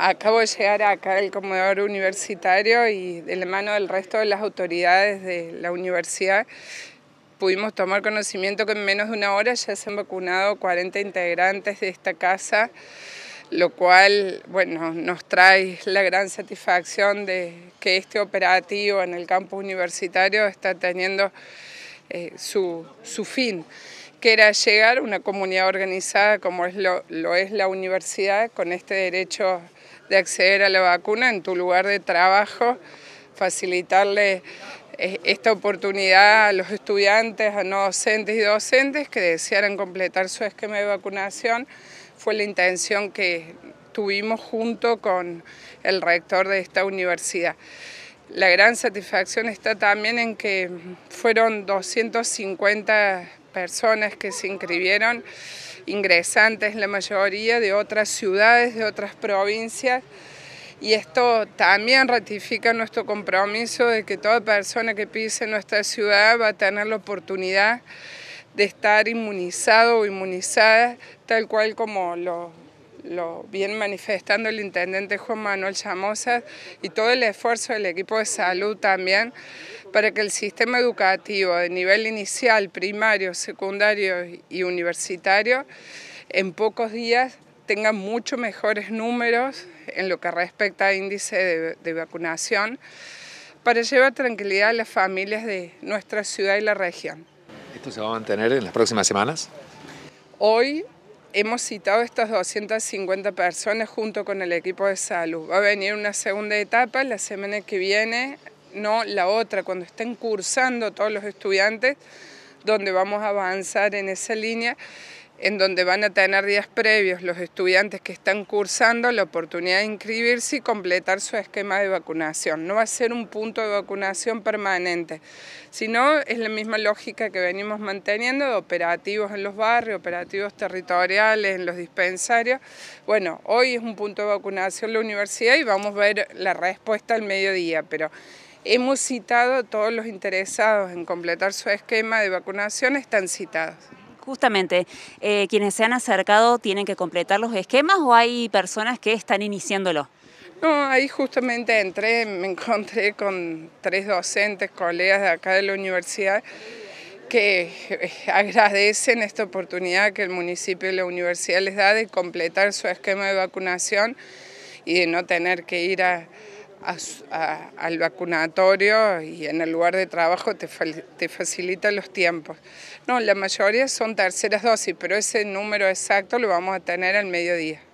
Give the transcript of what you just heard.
Acabo de llegar acá al comedor universitario y de la mano del resto de las autoridades de la universidad pudimos tomar conocimiento que en menos de una hora ya se han vacunado 40 integrantes de esta casa, lo cual bueno, nos trae la gran satisfacción de que este operativo en el campus universitario está teniendo eh, su, fin que era llegar a una comunidad organizada como es lo es la universidad con este derecho de acceder a la vacuna en tu lugar de trabajo, facilitarle eh, esta oportunidad a los estudiantes, a no docentes y docentes que desearan completar su esquema de vacunación. Fue la intención que tuvimos junto con el rector de esta universidad. La gran satisfacción está también en que fueron 250 personas que se inscribieron ingresantes, la mayoría de otras ciudades, de otras provincias. Y esto también ratifica nuestro compromiso de que toda persona que pise nuestra ciudad va a tener la oportunidad de estar inmunizado o inmunizada, tal cual como lo, lo viene manifestando el intendente Juan Manuel Chamosas y todo el esfuerzo del equipo de salud también para que el sistema educativo de nivel inicial, primario, secundario y universitario en pocos días tenga mucho mejores números en lo que respecta a índice de, vacunación para llevar tranquilidad a las familias de nuestra ciudad y la región. ¿Esto se va a mantener en las próximas semanas? Hoy hemos citado a estas 250 personas junto con el equipo de salud. Va a venir una segunda etapa la semana que viene no la otra, cuando estén cursando todos los estudiantes, donde vamos a avanzar en esa línea, en donde van a tener días previos los estudiantes que están cursando la oportunidad de inscribirse y completar su esquema de vacunación. No va a ser un punto de vacunación permanente, sino es la misma lógica que venimos manteniendo de operativos en los barrios, operativos territoriales, en los dispensarios. Bueno, hoy es un punto de vacunación la universidad y vamos a ver la respuesta al mediodía, pero Hemos citado a todos los interesados en completar su esquema de vacunación, están citados. Justamente, eh, quienes se han acercado tienen que completar los esquemas o hay personas que están iniciándolo? No, ahí justamente entré, me encontré con tres docentes, colegas de acá de la universidad, que eh, agradecen esta oportunidad que el municipio y la universidad les da de completar su esquema de vacunación y de no tener que ir a al vacunatorio y en el lugar de trabajo te, te, facilita los tiempos. No, la mayoría son terceras dosis, pero ese número exacto lo vamos a tener al mediodía.